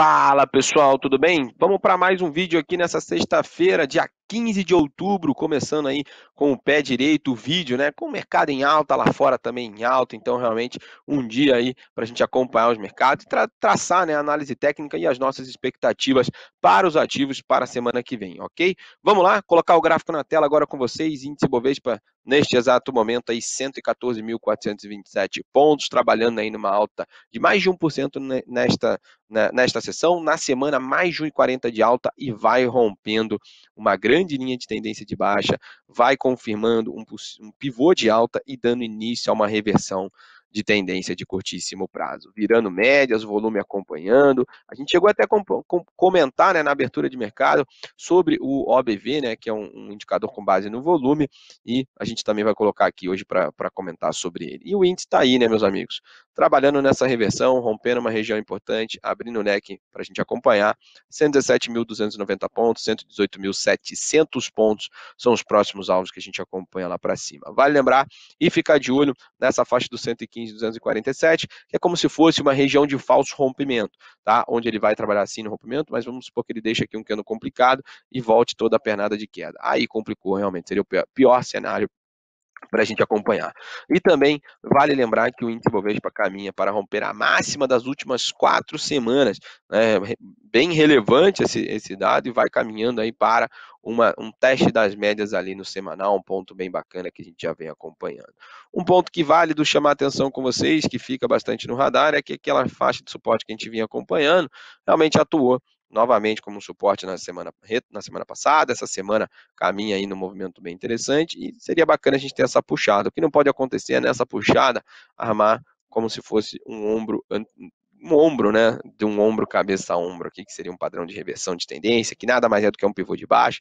Fala pessoal, tudo bem? Vamos para mais um vídeo aqui nessa sexta-feira, dia 15 de outubro, começando aí com o pé direito, o vídeo, né? Com o mercado em alta, lá fora também em alta, então realmente um dia aí para a gente acompanhar os mercados e tra traçar né, a análise técnica e as nossas expectativas para os ativos para a semana que vem, ok? Vamos lá, colocar o gráfico na tela agora com vocês, índice Bovespa neste exato momento aí 114.427 pontos, trabalhando aí numa alta de mais de 1% nesta, nesta sessão, na semana mais de 1,40 de alta e vai rompendo uma grande grande linha de tendência de baixa, vai confirmando um, um pivô de alta e dando início a uma reversão de tendência de curtíssimo prazo, virando médias, volume acompanhando. A gente chegou até a comentar né, na abertura de mercado sobre o OBV, né, que é um, indicador com base no volume, e a gente também vai colocar aqui hoje para comentar sobre ele. E o índice está aí, né, meus amigos? Trabalhando nessa reversão, rompendo uma região importante, abrindo o leque para a gente acompanhar. 117.290 pontos, 118.700 pontos são os próximos alvos que a gente acompanha lá para cima. Vale lembrar e ficar de olho nessa faixa do 115 215, 247, que é como se fosse uma região de falso rompimento, tá? Onde ele vai trabalhar assim no rompimento, mas vamos supor que ele deixa aqui um cano complicado e volte toda a pernada de queda. Aí complicou realmente, seria o pior, pior cenário para a gente acompanhar. E também vale lembrar que o índice Bovespa caminha para romper a máxima das últimas quatro semanas. É bem relevante esse, esse dado e vai caminhando aí para uma, um teste das médias ali no semanal, um ponto bem bacana que a gente já vem acompanhando. Um ponto que vale do chamar atenção com vocês, que fica bastante no radar, é que aquela faixa de suporte que a gente vinha acompanhando realmente atuou novamente como um suporte na semana, na semana passada, essa semana caminha aí no movimento bem interessante, e seria bacana a gente ter essa puxada. O que não pode acontecer é nessa puxada armar como se fosse um ombro um ombro, né? De um ombro cabeça a ombro aqui, que seria um padrão de reversão de tendência, que nada mais é do que um pivô de baixo.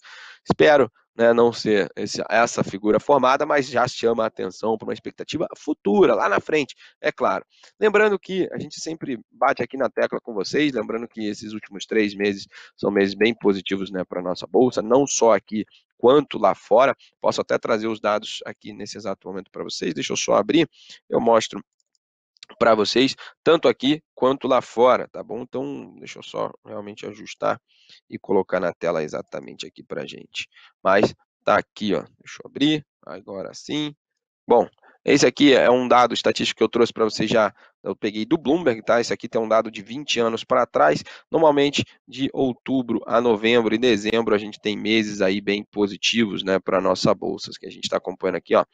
Espero né, não ser esse, essa figura formada, mas já chama a atenção para uma expectativa futura, lá na frente, é claro. Lembrando que a gente sempre bate aqui na tecla com vocês, lembrando que esses últimos três meses são meses bem positivos né, para a nossa bolsa, não só aqui quanto lá fora. Posso até trazer os dados aqui nesse exato momento para vocês. Deixa eu só abrir, eu mostro para vocês, tanto aqui quanto lá fora, tá bom? Então, deixa eu só realmente ajustar e colocar na tela exatamente aqui para gente. Mas tá aqui, ó. Deixa eu abrir. Agora sim. Bom, esse aqui é um dado estatístico que eu trouxe para vocês já, eu peguei do Bloomberg, tá? Esse aqui tem um dado de 20 anos para trás. Normalmente, de outubro a novembro e dezembro, a gente tem meses aí bem positivos, né, para nossa bolsa, que a gente está acompanhando aqui, ó.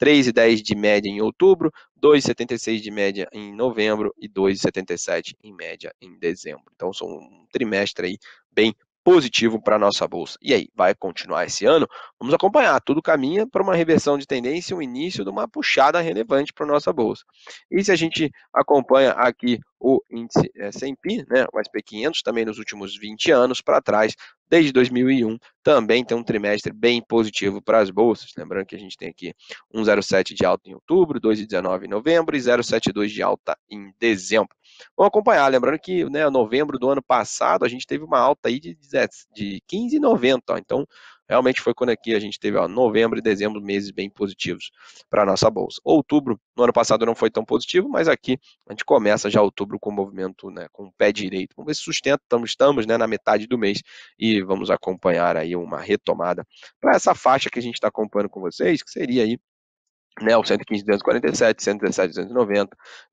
3,10 de média em outubro, 2,76 de média em novembro e 2,77 em média em dezembro. Então, são um trimestre aí bem positivo para a nossa bolsa. E aí, vai continuar esse ano? Vamos acompanhar. Tudo caminha para uma reversão de tendência, um início de uma puxada relevante para a nossa bolsa. E se a gente acompanha aqui o índice eh, S&P, né, o S&P 500, também nos últimos 20 anos para trás, desde 2001, também tem um trimestre bem positivo para as bolsas. Lembrando que a gente tem aqui 1,07 de alta em outubro, 2,19 em novembro e 0,72 de alta em dezembro. Vamos acompanhar, lembrando que né, novembro do ano passado a gente teve uma alta aí de, de 15,90, então realmente foi quando aqui a gente teve ó, novembro e dezembro meses bem positivos para a nossa bolsa. Outubro, no ano passado não foi tão positivo, mas aqui a gente começa já outubro com o movimento, né, com o pé direito. Vamos ver se sustenta, estamos, estamos né, na metade do mês e vamos acompanhar aí uma retomada para essa faixa que a gente está acompanhando com vocês, que seria aí né, o 115, 247, e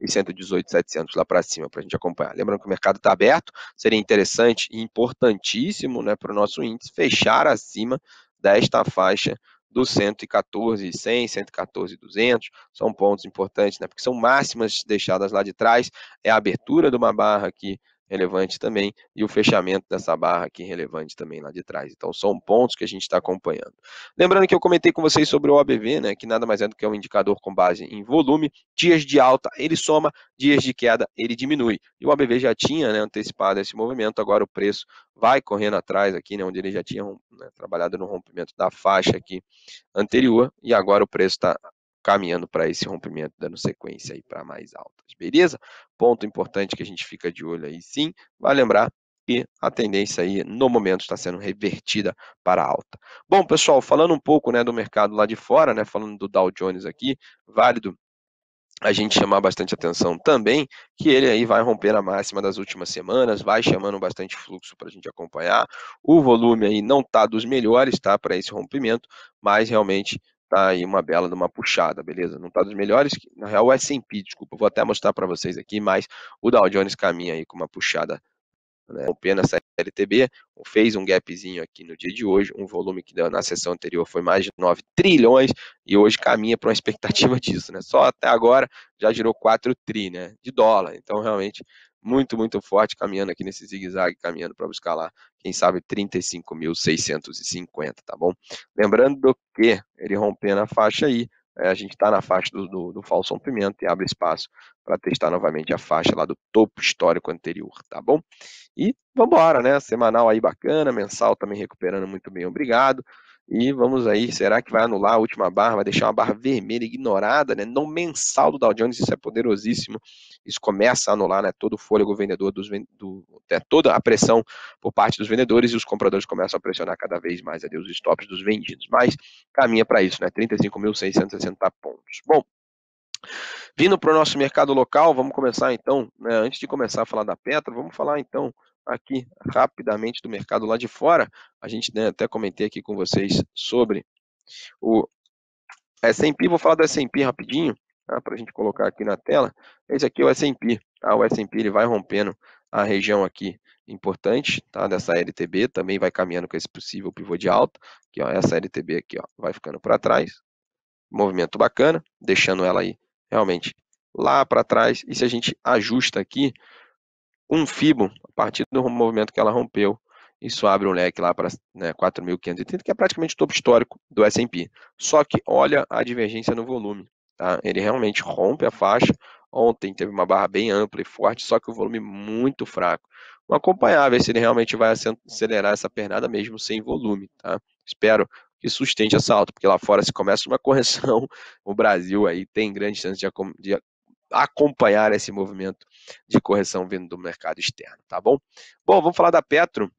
118, 700 lá para cima, para a gente acompanhar. Lembrando que o mercado está aberto, seria interessante e importantíssimo né, para o nosso índice fechar acima desta faixa dos 114, 100, 114, 200, são pontos importantes, né, porque são máximas deixadas lá de trás, é a abertura de uma barra aqui relevante também, e o fechamento dessa barra aqui relevante também lá de trás. Então, são pontos que a gente está acompanhando. Lembrando que eu comentei com vocês sobre o OBV, né, que nada mais é do que um indicador com base em volume. Dias de alta ele soma, dias de queda ele diminui. E o OBV já tinha né, antecipado esse movimento, agora o preço vai correndo atrás aqui, né, onde ele já tinha né, trabalhado no rompimento da faixa aqui anterior, e agora o preço está caminhando para esse rompimento, dando sequência aí para mais altas, beleza? Ponto importante que a gente fica de olho aí sim, vai lembrar que a tendência aí no momento está sendo revertida para alta. Bom, pessoal, falando um pouco, né, do mercado lá de fora, né, falando do Dow Jones aqui, válido a gente chamar bastante atenção também, que ele aí vai romper a máxima das últimas semanas, vai chamando bastante fluxo para a gente acompanhar. O volume aí não tá dos melhores, tá, para esse rompimento, mas realmente tá aí uma bela de uma puxada, beleza? Não tá dos melhores, na real o é S&P, desculpa, vou até mostrar para vocês aqui, mas o Dow Jones caminha aí com uma puxada né, pena essa LTB, fez um gapzinho aqui no dia de hoje, um volume que na sessão anterior foi mais de 9 trilhões e hoje caminha para uma expectativa disso, né? Só até agora já girou 4 tri, né, de dólar. Então realmente muito, muito forte, caminhando aqui nesse zigue-zague, caminhando para buscar lá, quem sabe, 35.650, tá bom? Lembrando que ele rompendo a faixa aí, é, a gente está na faixa do, do, do pimenta e abre espaço para testar novamente a faixa lá do topo histórico anterior, tá bom? E vamos embora, né? Semanal aí bacana, mensal também recuperando muito bem, obrigado. E vamos aí, será que vai anular a última barra, vai deixar uma barra vermelha ignorada, né? Não mensal do Dow Jones, isso é poderosíssimo. Isso começa a anular, né? Todo o fôlego vendedor dos do, é, toda a pressão por parte dos vendedores e os compradores começam a pressionar cada vez mais ali os stops dos vendidos. Mas caminha para isso, né? 35.660 pontos. Bom, Vindo para o nosso mercado local, vamos começar então, né, antes de começar a falar da Petro, vamos falar então aqui rapidamente do mercado lá de fora. A gente né, até comentei aqui com vocês sobre o S&P, vou falar do S&P rapidinho, tá, para a gente colocar aqui na tela. Esse aqui é o S&P, tá? o S&P ele vai rompendo a região aqui importante, tá? Dessa LTB também vai caminhando com esse possível pivô de alta, que essa LTB aqui, ó, vai ficando para trás. Movimento bacana, deixando ela aí realmente lá para trás. E se a gente ajusta aqui, um fibo, a partir do movimento que ela rompeu, isso abre um leque lá para né, 4.530, que é praticamente o topo histórico do S&P. Só que olha a divergência no volume. Tá? Ele realmente rompe a faixa. Ontem teve uma barra bem ampla e forte, só que o volume muito fraco. Vamos acompanhar, ver se ele realmente vai acelerar essa pernada mesmo sem volume. Tá? Espero que sustente essa alta, porque lá fora se começa uma correção, o Brasil aí tem grande chance de, de acompanhar esse movimento de correção vindo do mercado externo, tá bom? Bom, vamos falar da Petro.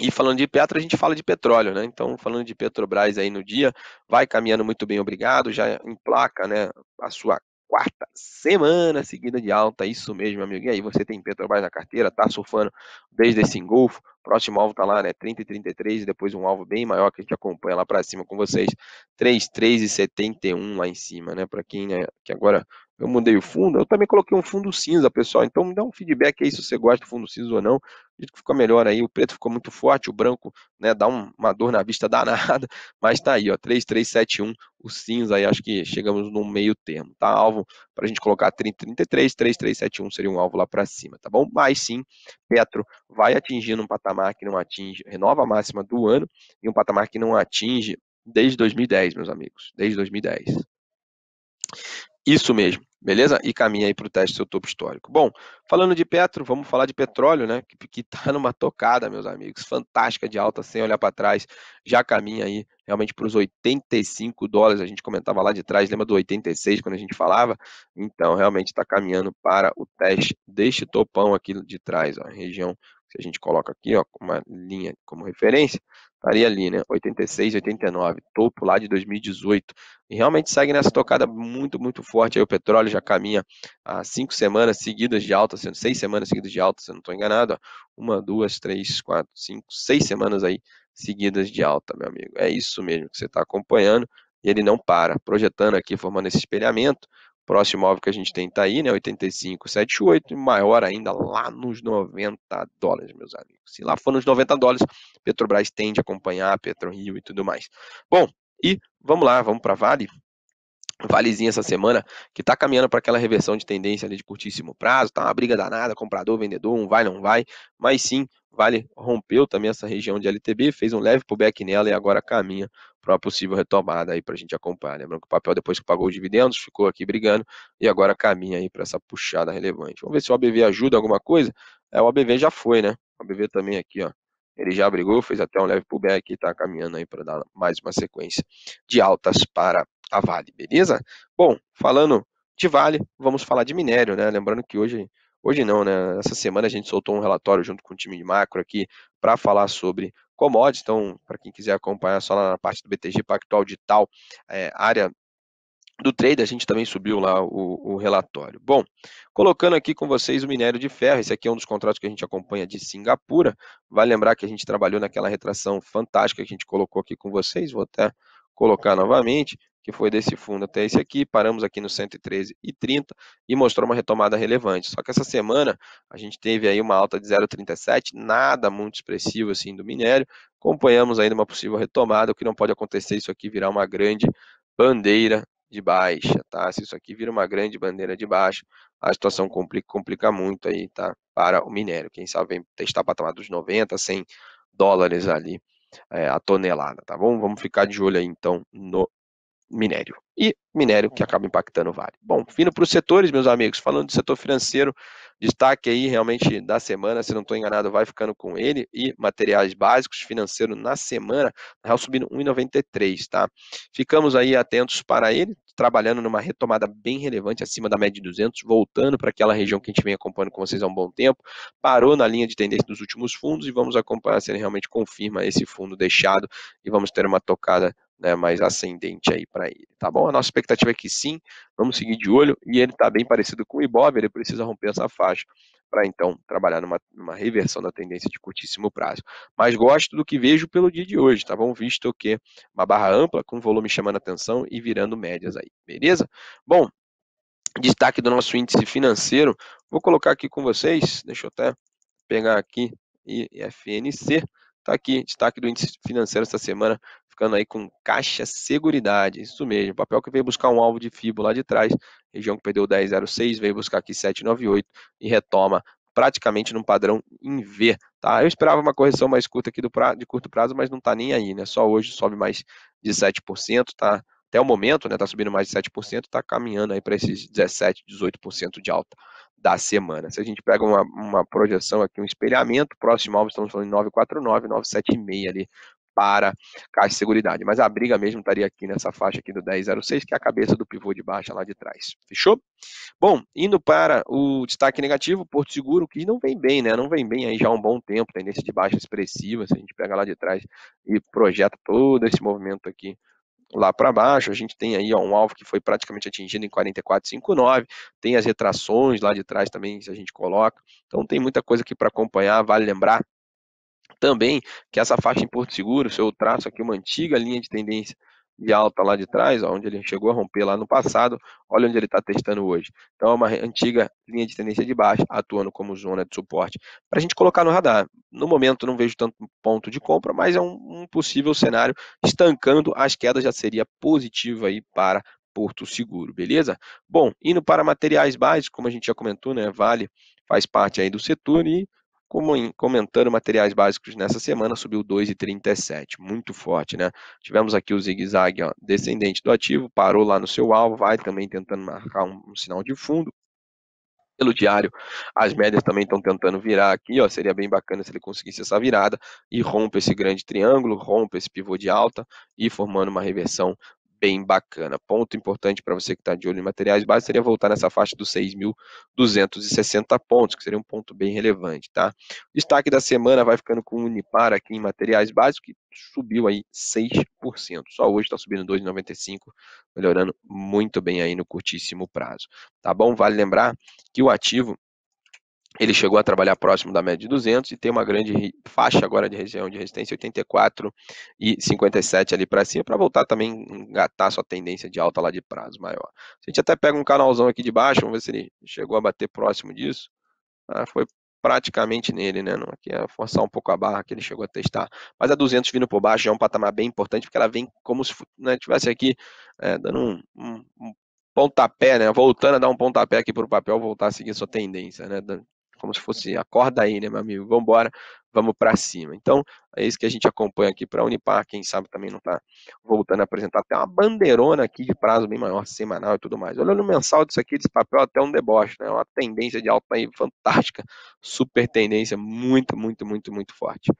E falando de Petro, a gente fala de petróleo, né? Então, falando de Petrobras aí no dia, vai caminhando muito bem, obrigado, já emplaca, né, a sua quarta semana seguida de alta, é isso mesmo, amigo. E aí você tem Petrobras na carteira, tá surfando desde esse engolfo. Próximo alvo tá lá, né? 30 e 33 e depois um alvo bem maior que a gente acompanha lá para cima com vocês, 33 e 71 lá em cima, né? Para quem né, que agora eu mudei o fundo, eu também coloquei um fundo cinza, pessoal. Então me dá um feedback aí se você gosta do fundo cinza ou não. Acho que ficou melhor aí. O preto ficou muito forte, o branco, né, dá uma dor na vista danada, mas tá aí, ó, 3371, o cinza aí, acho que chegamos no meio termo, tá? Alvo para a gente colocar 3033, 3371 seria um alvo lá para cima, tá bom? Mas sim, Petro vai atingindo um patamar que não atinge, renova a máxima do ano e um patamar que não atinge desde 2010, meus amigos, desde 2010. Isso mesmo. Beleza? E caminha aí para o teste do seu topo histórico. Bom, falando de Petro, vamos falar de petróleo, né? Que está numa tocada, meus amigos, fantástica de alta, sem olhar para trás. Já caminha aí realmente para os 85 dólares. A gente comentava lá de trás, lembra do 86 quando a gente falava? Então, realmente está caminhando para o teste deste topão aqui de trás, ó, região se a gente coloca aqui, ó, uma linha como referência, estaria ali, né, 86, 89, topo lá de 2018. E realmente segue nessa tocada muito, muito forte. Aí o petróleo já caminha há cinco semanas seguidas de alta, sendo seis semanas seguidas de alta, se eu não estou enganado. Ó. Uma, duas, três, quatro, cinco, seis semanas aí seguidas de alta, meu amigo. É isso mesmo que você está acompanhando. E ele não para, projetando aqui, formando esse espelhamento. Próximo alvo que a gente tem tá aí, né? 85,78 e maior ainda lá nos 90 dólares, meus amigos. Se lá for nos 90 dólares, Petrobras tende a acompanhar, PetroRio e tudo mais. Bom, e vamos lá, vamos para Vale. Valezinha essa semana, que está caminhando para aquela reversão de tendência ali de curtíssimo prazo, tá uma briga danada, comprador, vendedor, um vai, não vai, mas sim, Vale rompeu também essa região de LTB, fez um leve pullback nela e agora caminha para uma possível retomada aí para a gente acompanhar. Lembrando que o papel, depois que pagou os dividendos, ficou aqui brigando e agora caminha aí para essa puxada relevante. Vamos ver se o ABV ajuda alguma coisa. É, o ABV já foi, né? O ABV também aqui, ó. Ele já brigou, fez até um leve pullback e está caminhando aí para dar mais uma sequência de altas para a Vale, beleza? Bom, falando de Vale, vamos falar de minério, né? Lembrando que hoje Hoje não, né? Essa semana a gente soltou um relatório junto com o time de macro aqui para falar sobre commodities. Então, para quem quiser acompanhar só lá na parte do BTG Pactual Digital, é, área do trade, a gente também subiu lá o, o, relatório. Bom, colocando aqui com vocês o minério de ferro, esse aqui é um dos contratos que a gente acompanha de Singapura. Vale lembrar que a gente trabalhou naquela retração fantástica que a gente colocou aqui com vocês, vou até colocar novamente que foi desse fundo até esse aqui, paramos aqui no 113 e 30 e mostrou uma retomada relevante. Só que essa semana a gente teve aí uma alta de 0,37, nada muito expressivo assim do minério, acompanhamos ainda uma possível retomada, o que não pode acontecer isso aqui virar uma grande bandeira de baixa, tá? Se isso aqui vira uma grande bandeira de baixa, a situação complica, complica muito aí, tá? Para o minério. Quem sabe vem testar patamar dos 90, 100 dólares ali é, a tonelada, tá bom? Vamos ficar de olho aí então no minério. E minério que uhum. acaba impactando o vale. Bom, vindo para os setores, meus amigos, falando do setor financeiro, destaque aí realmente da semana, se não estou enganado, vai ficando com ele, e materiais básicos financeiro na semana, na real subindo 1,93, tá? Ficamos aí atentos para ele, trabalhando numa retomada bem relevante, acima da média de 200, voltando para aquela região que a gente vem acompanhando com vocês há um bom tempo, parou na linha de tendência dos últimos fundos e vamos acompanhar se ele realmente confirma esse fundo deixado e vamos ter uma tocada né, mais ascendente aí para ele, tá bom? A nossa expectativa é que sim, vamos seguir de olho e ele está bem parecido com o Ibov, ele precisa romper essa faixa para então trabalhar numa, numa, reversão da tendência de curtíssimo prazo. Mas gosto do que vejo pelo dia de hoje, tá bom? Visto que uma barra ampla com volume chamando atenção e virando médias aí, beleza? Bom, destaque do nosso índice financeiro, vou colocar aqui com vocês, deixa eu até pegar aqui IFNC, Está aqui, destaque do índice financeiro essa semana ficando aí com caixa seguridade, isso mesmo, papel que veio buscar um alvo de FIBO lá de trás, região que perdeu 10,06, veio buscar aqui 7,98 e retoma praticamente num padrão em V, tá? Eu esperava uma correção mais curta aqui do pra, de curto prazo, mas não tá nem aí, né? Só hoje sobe mais de 7%, tá? Até o momento, né, tá subindo mais de 7%, tá caminhando aí para esses 17, 18% de alta da semana. Se a gente pega uma, uma projeção aqui, um espelhamento, próximo alvo estamos falando em 949, 976 ali para Caixa de Seguridade. Mas a briga mesmo estaria aqui nessa faixa aqui do 1006, que é a cabeça do pivô de baixa lá de trás. Fechou? Bom, indo para o destaque negativo, Porto Seguro, que não vem bem, né? Não vem bem aí já há um bom tempo, tendência de baixa expressiva, se a gente pega lá de trás e projeta todo esse movimento aqui lá para baixo, a gente tem aí ó, um alvo que foi praticamente atingido em 44,59, tem as retrações lá de trás também, se a gente coloca, então tem muita coisa aqui para acompanhar, vale lembrar, também que essa faixa em Porto Seguro, se eu traço aqui uma antiga linha de tendência de alta lá de trás, ó, onde ele chegou a romper lá no passado, olha onde ele está testando hoje. Então é uma antiga linha de tendência de baixa, atuando como zona de suporte, para a gente colocar no radar. No momento não vejo tanto ponto de compra, mas é um, um possível cenário, estancando as quedas já seria positivo aí para Porto Seguro, beleza? Bom, indo para materiais básicos, como a gente já comentou, né, Vale faz parte aí do setor e como em comentando materiais básicos nessa semana, subiu 2,37, muito forte, né? Tivemos aqui o zigue-zague descendente do ativo, parou lá no seu alvo, vai também tentando marcar um, um sinal de fundo. Pelo diário, as médias também estão tentando virar aqui, ó, seria bem bacana se ele conseguisse essa virada e rompe esse grande triângulo, rompe esse pivô de alta e formando uma reversão bem bacana. Ponto importante para você que está de olho em materiais básicos seria voltar nessa faixa dos 6.260 pontos, que seria um ponto bem relevante, tá? O destaque da semana vai ficando com o Unipar aqui em materiais básicos, que subiu aí 6%. Só hoje está subindo 2,95, melhorando muito bem aí no curtíssimo prazo, tá bom? Vale lembrar que o ativo ele chegou a trabalhar próximo da média de 200 e tem uma grande faixa agora de região de resistência 84 e 57 ali para cima, para voltar também engatar sua tendência de alta lá de prazo maior. A gente até pega um canalzão aqui de baixo, vamos ver se ele chegou a bater próximo disso. Ah, foi praticamente nele, né? Não, aqui é forçar um pouco a barra que ele chegou a testar. Mas a 200 vindo por baixo já é um patamar bem importante, porque ela vem como se né, tivesse aqui é, dando um, um, um pontapé, né? Voltando a dar um pontapé aqui para o papel voltar a seguir sua tendência, né? como se fosse acorda aí, né, meu amigo? Vamos embora, vamos para cima. Então, é isso que a gente acompanha aqui para a Unipar. Quem sabe também não está voltando a apresentar. Tem uma bandeirona aqui de prazo bem maior, semanal e tudo mais. Olhando o mensal disso aqui, desse papel, até um deboche, né? É uma tendência de alta aí fantástica, super tendência, muito, muito, muito, muito forte.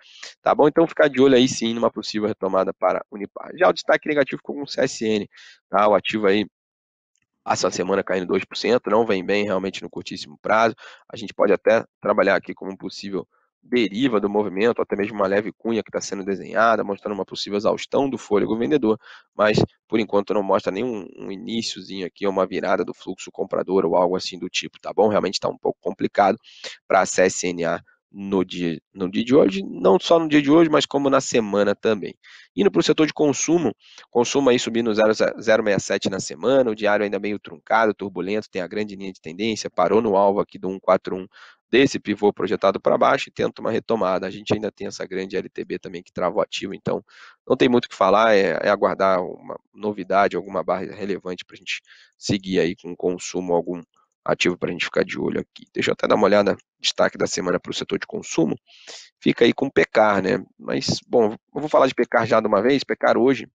Tá bom? Então, ficar de olho aí sim numa possível retomada para a Unipar. Já o destaque negativo com o CSN, tá? O ativo aí essa semana caindo 2%, não vem bem realmente no curtíssimo prazo. A gente pode até trabalhar aqui como um possível deriva do movimento, até mesmo uma leve cunha que está sendo desenhada, mostrando uma possível exaustão do fôlego vendedor, mas por enquanto não mostra nenhum um iníciozinho aqui, uma virada do fluxo comprador ou algo assim do tipo, tá bom? Realmente está um pouco complicado para a CSNA no dia, no dia de hoje, não só no dia de hoje, mas como na semana também. Indo para o setor de consumo, consumo aí subindo 0,67 na semana, o diário ainda meio truncado, turbulento, tem a grande linha de tendência, parou no alvo aqui do 141 desse pivô projetado para baixo e tenta uma retomada. A gente ainda tem essa grande LTB também que travou ativo, então não tem muito o que falar, é, é aguardar uma novidade, alguma barra relevante para a gente seguir aí com consumo, algum ativo para a gente ficar de olho aqui. Deixa eu até dar uma olhada, destaque da semana para o setor de consumo. Fica aí com o Pecar, né? Mas, bom, eu vou falar de Pecar já de uma vez. Pecar hoje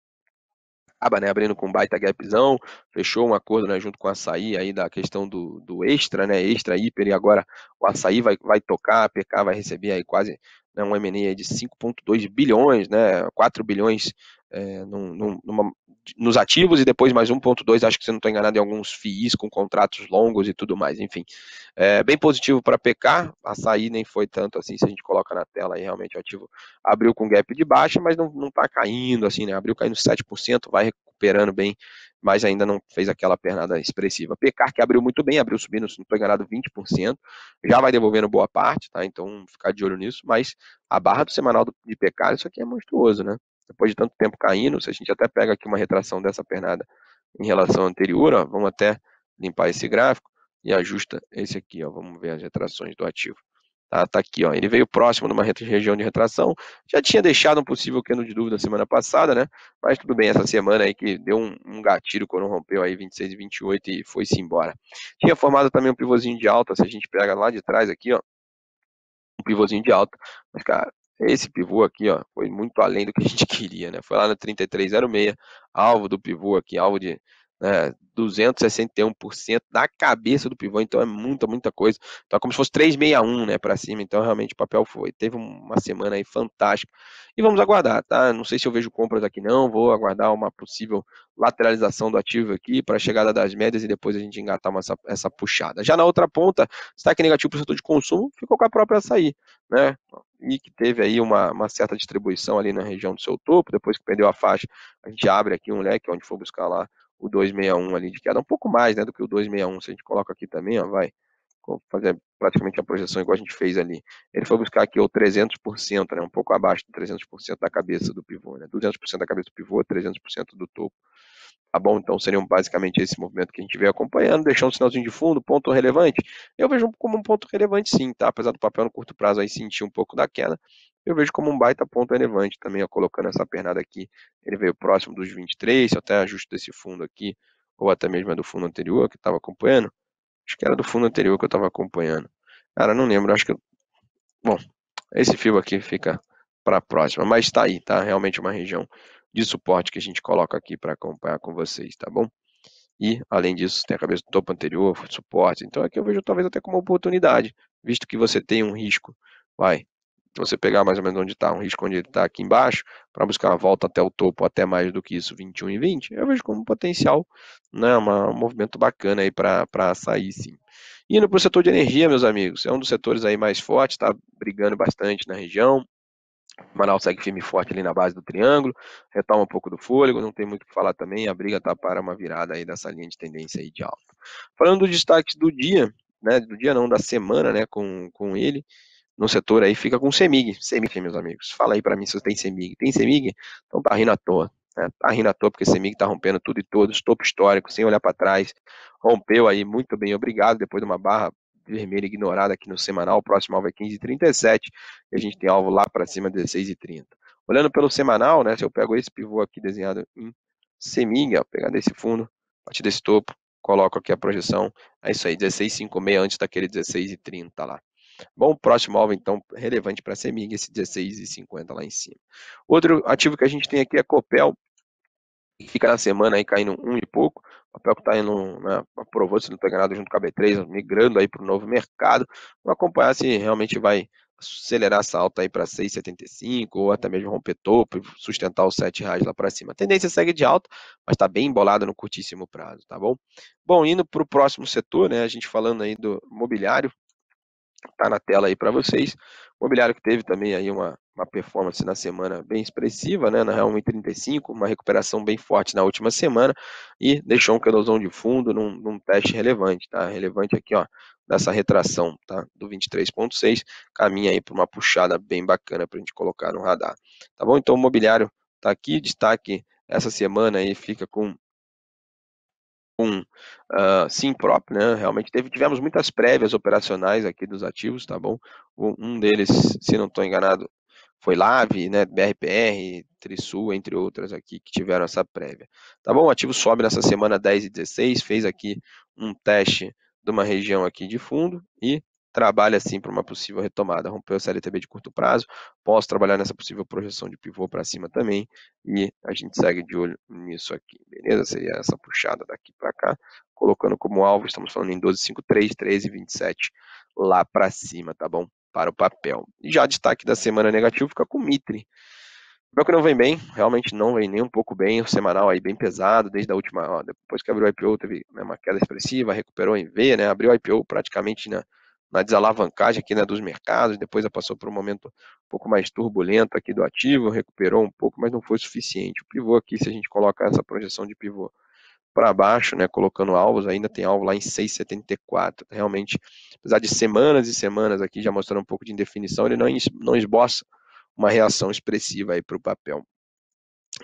acaba né, abrindo com um baita gapzão, fechou um acordo né, junto com o Açaí aí da questão do, do extra, né, extra, hiper, e agora o Açaí vai, vai tocar, a Pecar vai receber aí quase né, um M&A de 5,2 bilhões, né, 4 bilhões é, num, numa nos ativos e depois mais 1,2, acho que se não estou tá enganado, em alguns FIIs com contratos longos e tudo mais, enfim. É, bem positivo para PK, açaí nem foi tanto assim, se a gente coloca na tela aí, realmente o ativo abriu com gap de baixa, mas não está caindo assim, né? Abriu caindo 7%, vai recuperando bem, mas ainda não fez aquela pernada expressiva. PK que abriu muito bem, abriu subindo, se não estou enganado, 20%, já vai devolvendo boa parte, tá? Então ficar de olho nisso, mas a barra do semanal de PK, isso aqui é monstruoso, né? depois de tanto tempo caindo, se a gente até pega aqui uma retração dessa pernada em relação à anterior, ó, vamos até limpar esse gráfico e ajusta esse aqui, ó, vamos ver as retrações do ativo. Tá, tá aqui, ó, ele veio próximo de uma região de retração, já tinha deixado um possível queno de dúvida semana passada, né? Mas tudo bem, essa semana aí que deu um, um gatilho quando rompeu aí 26 e 28 e foi-se embora. Tinha formado também um pivôzinho de alta, se a gente pega lá de trás aqui, ó, um pivôzinho de alta, mas cara, esse pivô aqui, ó, foi muito além do que a gente queria, né? Foi lá na 3306, alvo do pivô aqui, alvo de né, 261% da cabeça do pivô, então é muita, muita coisa. Então é como se fosse 361, né, para cima. Então realmente o papel foi. Teve uma semana aí fantástica. E vamos aguardar, tá? Não sei se eu vejo compras aqui não, vou aguardar uma possível lateralização do ativo aqui para a chegada das médias e depois a gente engatar uma, essa, essa puxada. Já na outra ponta, destaque negativo para o setor de consumo, ficou com a própria açaí, né? E que teve aí uma, uma certa distribuição ali na região do seu topo, depois que perdeu a faixa, a gente abre aqui um leque onde for buscar lá o 261 ali de queda, um pouco mais né, do que o 261, se a gente coloca aqui também, ó, vai fazer praticamente a projeção igual a gente fez ali. Ele foi buscar aqui o 300%, né, um pouco abaixo de 300% da cabeça do pivô, né, 200% da cabeça do pivô, 300% do topo. Tá bom? Então seria basicamente esse movimento que a gente veio acompanhando, deixando um sinalzinho de fundo, ponto relevante. Eu vejo como um ponto relevante sim, tá? Apesar do papel no curto prazo aí sentir um pouco da queda, eu vejo como um baita ponto relevante também, ó, colocando essa pernada aqui. Ele veio próximo dos 23, até ajuste desse fundo aqui, ou até mesmo é do fundo anterior que estava acompanhando. Acho que era do fundo anterior que eu estava acompanhando. Cara, não lembro, acho que. Bom, esse fio aqui fica para a próxima, mas está aí, tá? Realmente uma região de suporte que a gente coloca aqui para acompanhar com vocês, tá bom? E, além disso, tem a cabeça do topo anterior, suporte. Então, aqui eu vejo talvez até como oportunidade, visto que você tem um risco, vai, você pegar mais ou menos onde está, um risco onde ele está aqui embaixo, para buscar uma volta até o topo, até mais do que isso, 21 e 20, eu vejo como um potencial, né, um movimento bacana aí para sair sim. Indo para o setor de energia, meus amigos, é um dos setores aí mais fortes, está brigando bastante na região, Manaus segue firme e forte ali na base do triângulo, retoma um pouco do fôlego, não tem muito o que falar também, a briga está para uma virada aí dessa linha de tendência aí de alta. Falando dos destaques do dia, né, do dia não, da semana, né, com, com ele, no setor aí fica com CEMIG. CEMIG, meus amigos. Fala aí para mim se você tem CEMIG. Tem CEMIG? Então tá rindo à toa. Né? Tá rindo à toa porque CEMIG tá rompendo tudo e todos, topo histórico, sem olhar para trás. Rompeu aí, muito bem, obrigado. Depois de uma barra vermelha ignorada aqui no semanal, o próximo alvo é 15,37 e a gente tem alvo lá para cima de 16,30. Olhando pelo semanal, né, se eu pego esse pivô aqui desenhado em Semig pegar desse fundo, partir desse topo, coloco aqui a projeção, é isso aí, 16,56 antes daquele 16,30 lá. Bom, próximo alvo, então, relevante para a Semig, esse 16,50 lá em cima. Outro ativo que a gente tem aqui é a Copel, que fica na semana aí caindo um e pouco. O papel que está indo, né, aprovou, se não está enganado, junto com a B3, migrando aí para o novo mercado. Vamos acompanhar se realmente vai acelerar essa alta aí para 6,75 ou até mesmo romper topo sustentar os 7 reais lá para cima. A tendência segue de alta, mas está bem embolada no curtíssimo prazo, tá bom? Bom, indo para o próximo setor, né? A gente falando aí do mobiliário, tá na tela aí para vocês. O mobiliário que teve também aí uma, uma performance na semana bem expressiva, né, na Real 1,35, uma recuperação bem forte na última semana e deixou um candlezão de fundo num, num teste relevante, tá? Relevante aqui, ó, dessa retração, tá? Do 23,6, caminha aí para uma puxada bem bacana para a gente colocar no radar, tá bom? Então, o mobiliário tá aqui, destaque essa semana aí fica com um uh, ah, sim próprio, né? Realmente teve, tivemos muitas prévias operacionais aqui dos ativos, tá bom? Um deles, se não estou enganado, foi Lave, né? BRPR, Trisul, entre outras aqui que tiveram essa prévia. Tá bom? O ativo sobe nessa semana 10 e 16, fez aqui um teste de uma região aqui de fundo e trabalha assim para uma possível retomada. Rompeu a série TB de curto prazo, posso trabalhar nessa possível projeção de pivô para cima também, e a gente segue de olho nisso aqui, beleza? Seria essa puxada daqui para cá, colocando como alvo, estamos falando em 12,53, 13,27 lá para cima, tá bom? Para o papel. E já destaque da semana negativo fica com o Mitre. O que não vem bem, realmente não vem nem um pouco bem, o semanal aí bem pesado, desde a última, ó, depois que abriu o IPO teve né, uma queda expressiva, recuperou em V, né, abriu o IPO praticamente na, né, na desalavancagem aqui, né, dos mercados, depois já passou por um momento um pouco mais turbulento aqui do ativo, recuperou um pouco, mas não foi suficiente. O pivô aqui, se a gente colocar essa projeção de pivô para baixo, né, colocando alvos, ainda tem alvo lá em 6,74. Realmente, apesar de semanas e semanas aqui já mostrando um pouco de indefinição, ele não, não esboça uma reação expressiva aí para o papel.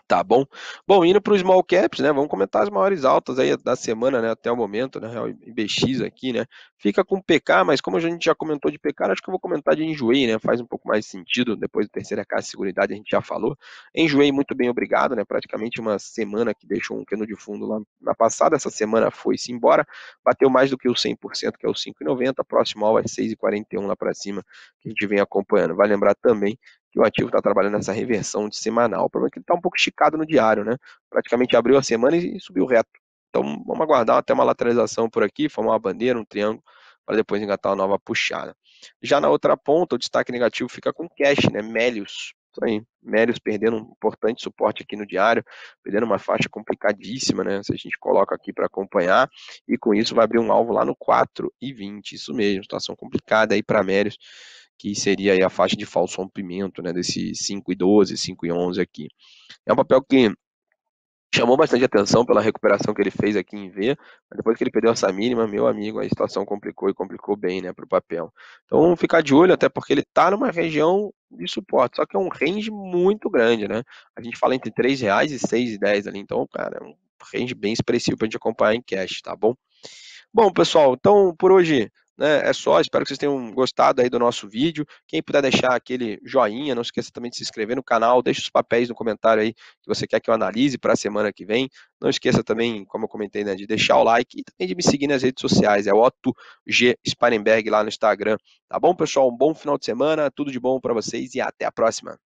Tá bom? Bom, indo para os small caps, né? Vamos comentar as maiores altas aí da semana, né? Até o momento, né? Real IBX aqui, né? Fica com PK, mas como a gente já comentou de PK, acho que eu vou comentar de Enjoei, né? Faz um pouco mais sentido. Depois do terceira casa de seguridade, a gente já falou. Enjoei, muito bem, obrigado, né? Praticamente uma semana que deixou um queno de fundo lá na passada. Essa semana foi-se embora. Bateu mais do que o 100%, que é o 5,90. Próximo alvo é 6,41 lá para cima, que a gente vem acompanhando. Vai lembrar também que o ativo está trabalhando nessa reversão de semanal. O problema é que ele está um pouco esticado no diário, né? Praticamente abriu a semana e subiu reto. Então vamos aguardar até uma lateralização por aqui, formar uma bandeira, um triângulo, para depois engatar uma nova puxada. Já na outra ponta, o destaque negativo fica com cash, né? Melius. Isso aí. Melius perdendo um importante suporte aqui no diário, perdendo uma faixa complicadíssima, né? Se a gente coloca aqui para acompanhar, e com isso vai abrir um alvo lá no 4,20, Isso mesmo, situação complicada aí para Melius que seria a faixa de falso pimento, né, desse 5 e 12, 5 e 11 aqui. É um papel que chamou bastante atenção pela recuperação que ele fez aqui em V, mas depois que ele perdeu essa mínima, meu amigo, a situação complicou e complicou bem, né, para o papel. Então, ficar de olho, até porque ele está numa região de suporte, só que é um range muito grande, né? A gente fala entre R$ reais e R$ 6,10 ali, então, cara, é um range bem expressivo para a gente acompanhar em cash, tá bom? Bom, pessoal, então por hoje né? É só, espero que vocês tenham gostado aí do nosso vídeo. Quem puder deixar aquele joinha, não esqueça também de se inscrever no canal, deixa os papéis no comentário aí que você quer que eu analise para a semana que vem. Não esqueça também, como eu comentei, né, de deixar o like e também de me seguir nas redes sociais. É Otto G Sparenberg lá no Instagram. Tá bom, pessoal? Um bom final de semana, tudo de bom para vocês e até a próxima.